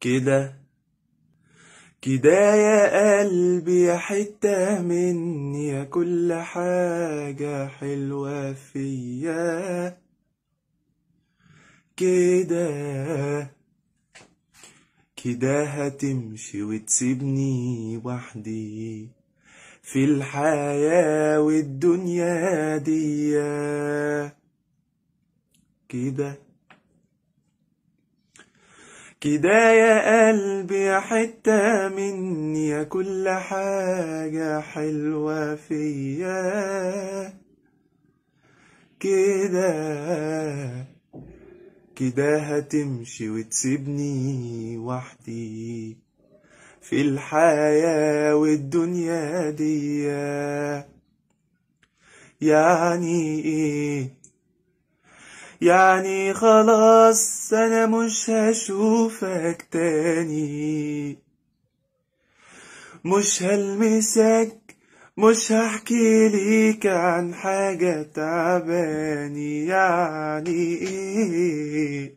كده كده يا قلبي يا حتة مني كل حاجة حلوة فيا كده كده هتمشي وتسيبني وحدي في الحياة والدنيا دي كده كده يا قلبي حتة مني كل حاجة حلوة فيا كده كده هتمشي وتسيبني وحدي في الحياة والدنيا دي يعني ايه يعني خلاص انا مش هشوفك تاني مش هلمسك مش هحكي ليك عن حاجة تعباني يعني ايه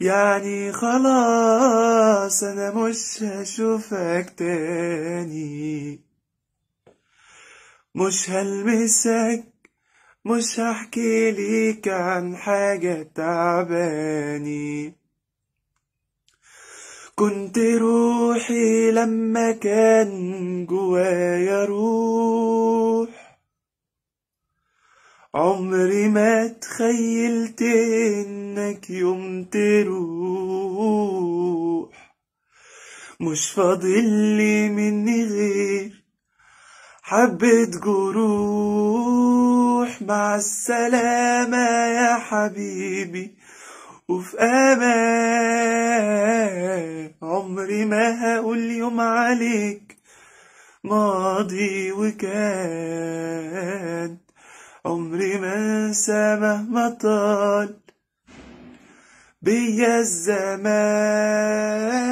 يعني خلاص انا مش هشوفك تاني مش هلمسك مش هحكي ليك عن حاجة تعباني كنت روحي لما كان جوايا روح عمري ما تخيلت انك يوم تروح مش فاضل لي مني غير حبة جروح مع السلامة يا حبيبي وفي أمان عمري ما هقول يوم عليك ماضي وكان عمري ما انسى مهما طال بيا الزمان